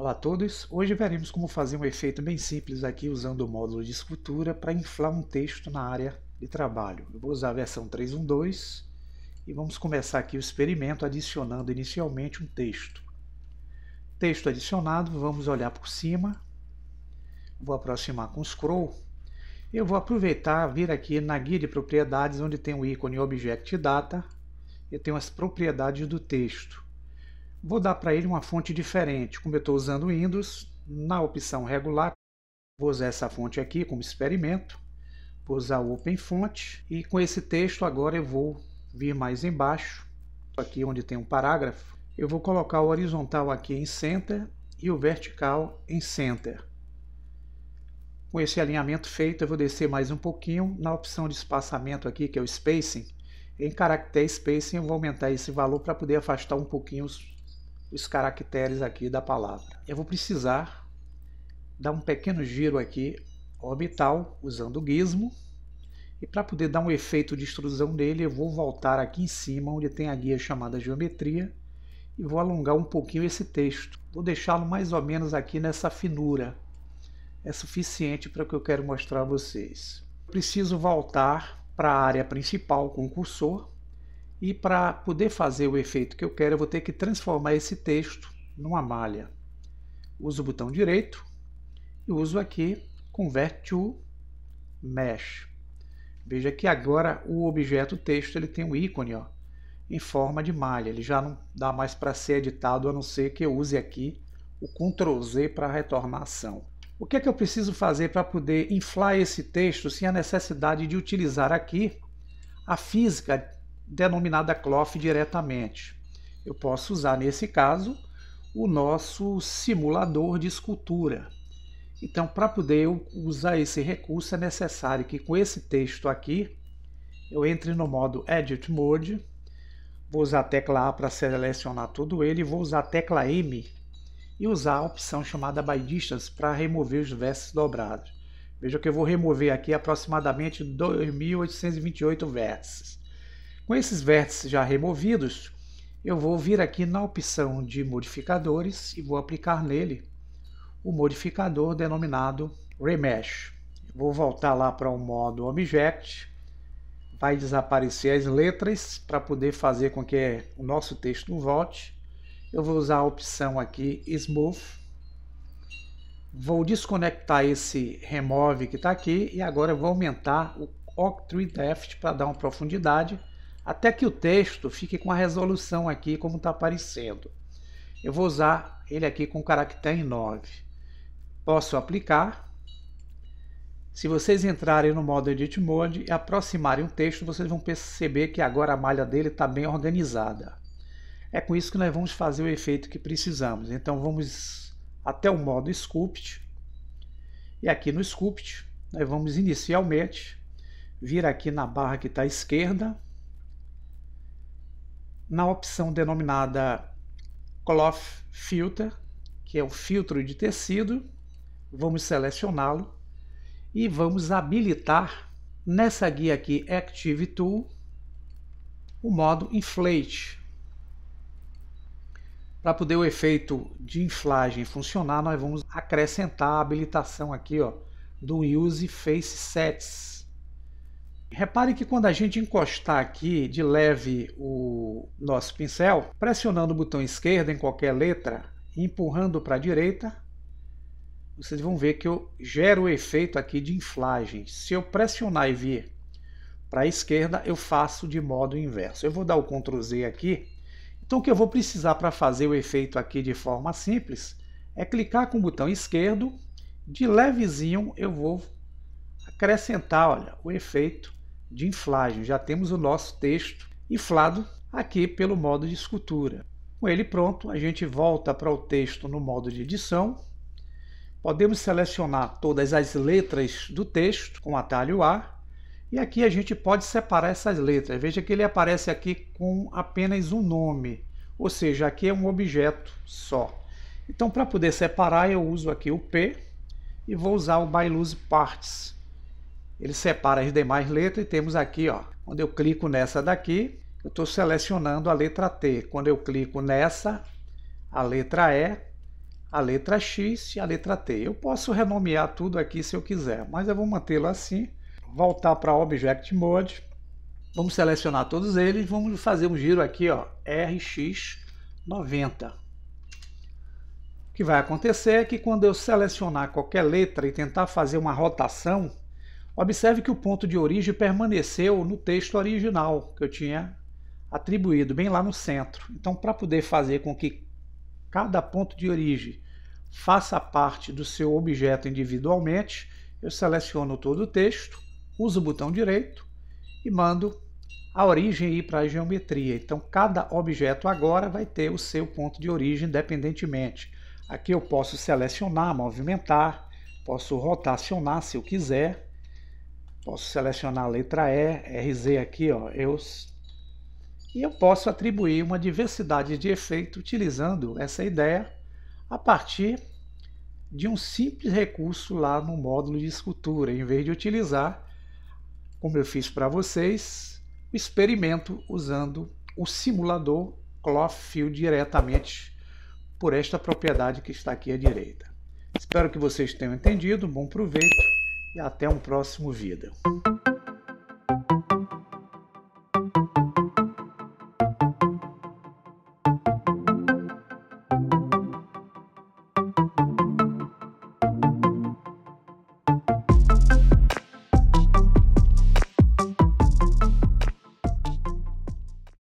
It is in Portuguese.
Olá a todos! Hoje veremos como fazer um efeito bem simples aqui usando o módulo de escultura para inflar um texto na área de trabalho. Eu vou usar a versão 3.1.2 e vamos começar aqui o experimento adicionando inicialmente um texto. Texto adicionado, vamos olhar por cima, vou aproximar com o scroll. Eu vou aproveitar vir aqui na guia de propriedades onde tem o ícone Object Data, e tem as propriedades do texto. Vou dar para ele uma fonte diferente. Como eu estou usando Windows, na opção regular, vou usar essa fonte aqui como experimento. Vou usar o Open Font e com esse texto agora eu vou vir mais embaixo, aqui onde tem um parágrafo, eu vou colocar o horizontal aqui em Center e o vertical em Center. Com esse alinhamento feito, eu vou descer mais um pouquinho na opção de espaçamento aqui, que é o Spacing. Em Caractere Spacing, eu vou aumentar esse valor para poder afastar um pouquinho os, os caracteres aqui da palavra. Eu vou precisar dar um pequeno giro aqui orbital usando o gizmo e para poder dar um efeito de extrusão nele eu vou voltar aqui em cima onde tem a guia chamada geometria e vou alongar um pouquinho esse texto. Vou deixá-lo mais ou menos aqui nessa finura. É suficiente para o que eu quero mostrar a vocês. Preciso voltar para a área principal com o cursor e para poder fazer o efeito que eu quero, eu vou ter que transformar esse texto numa malha. Uso o botão direito e uso aqui Convert to Mesh. Veja que agora o objeto texto ele tem um ícone ó, em forma de malha. Ele já não dá mais para ser editado, a não ser que eu use aqui o Ctrl Z para retornar a ação. O que é que eu preciso fazer para poder inflar esse texto sem a necessidade de utilizar aqui a física denominada cloth diretamente. Eu posso usar, nesse caso, o nosso simulador de escultura. Então, para poder usar esse recurso, é necessário que com esse texto aqui, eu entre no modo Edit Mode, vou usar a tecla A para selecionar todo ele, vou usar a tecla M e usar a opção chamada By Distance para remover os vértices dobrados. Veja que eu vou remover aqui aproximadamente 2.828 vértices. Com esses vértices já removidos, eu vou vir aqui na opção de modificadores e vou aplicar nele o modificador denominado Remesh. Vou voltar lá para o modo Object, vai desaparecer as letras para poder fazer com que o nosso texto volte. Eu vou usar a opção aqui Smooth. Vou desconectar esse Remove que está aqui e agora vou aumentar o Octree Depth para dar uma profundidade até que o texto fique com a resolução aqui como está aparecendo. Eu vou usar ele aqui com caractere 9. Posso aplicar. Se vocês entrarem no modo Edit Mode e aproximarem o texto, vocês vão perceber que agora a malha dele está bem organizada. É com isso que nós vamos fazer o efeito que precisamos. Então vamos até o modo Sculpt. E aqui no Sculpt, nós vamos inicialmente vir aqui na barra que está à esquerda, na opção denominada Cloth Filter, que é o filtro de tecido, vamos selecioná-lo e vamos habilitar nessa guia aqui Active Tool o modo Inflate. Para poder o efeito de inflagem funcionar, nós vamos acrescentar a habilitação aqui ó, do Use Face Sets. Repare que quando a gente encostar aqui de leve o nosso pincel, pressionando o botão esquerdo em qualquer letra e empurrando para a direita, vocês vão ver que eu gero o efeito aqui de inflagem. Se eu pressionar e vir para a esquerda, eu faço de modo inverso. Eu vou dar o Ctrl Z aqui. Então o que eu vou precisar para fazer o efeito aqui de forma simples é clicar com o botão esquerdo, de levezinho eu vou acrescentar olha, o efeito de inflagem. Já temos o nosso texto inflado aqui pelo modo de escultura. Com ele pronto, a gente volta para o texto no modo de edição. Podemos selecionar todas as letras do texto com atalho A. E aqui a gente pode separar essas letras. Veja que ele aparece aqui com apenas um nome, ou seja, aqui é um objeto só. Então, para poder separar, eu uso aqui o P e vou usar o By Parts ele separa as demais letras e temos aqui, ó, quando eu clico nessa daqui, eu estou selecionando a letra T. Quando eu clico nessa, a letra E, a letra X e a letra T. Eu posso renomear tudo aqui se eu quiser, mas eu vou mantê-lo assim. Voltar para Object Mode, vamos selecionar todos eles, vamos fazer um giro aqui, ó, RX90. O que vai acontecer é que quando eu selecionar qualquer letra e tentar fazer uma rotação, Observe que o ponto de origem permaneceu no texto original que eu tinha atribuído, bem lá no centro. Então, para poder fazer com que cada ponto de origem faça parte do seu objeto individualmente, eu seleciono todo o texto, uso o botão direito e mando a origem ir para a geometria. Então, cada objeto agora vai ter o seu ponto de origem independentemente. Aqui eu posso selecionar, movimentar, posso rotacionar se eu quiser, Posso selecionar a letra E, RZ aqui, ó, eu, e eu posso atribuir uma diversidade de efeito utilizando essa ideia a partir de um simples recurso lá no módulo de escultura, em vez de utilizar, como eu fiz para vocês, o experimento usando o simulador Clothfield diretamente por esta propriedade que está aqui à direita. Espero que vocês tenham entendido, bom proveito e até um próximo vídeo.